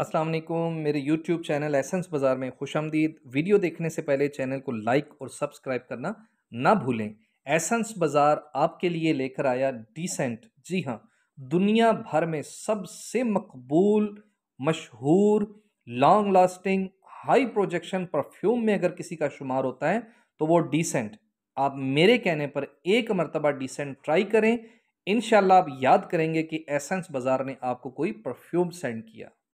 अस्सलाम वालेकुम मेरे YouTube चैनल एसेंस बाज़ार में खुश आमदीद वीडियो देखने से पहले चैनल को लाइक और सब्सक्राइब करना ना भूलें एसेंस बाज़ार आपके लिए लेकर आया डिसेंट जी हाँ दुनिया भर में सबसे मकबूल मशहूर long lasting high projection perfume में अगर किसी का शुमार होता है तो वो डिसेंट आप मेरे कहने पर एक मरतबा डिसेंट ट्राई करें इन आप याद करेंगे कि एसेंस बाज़ार ने आपको कोई परफ्यूम सेंड किया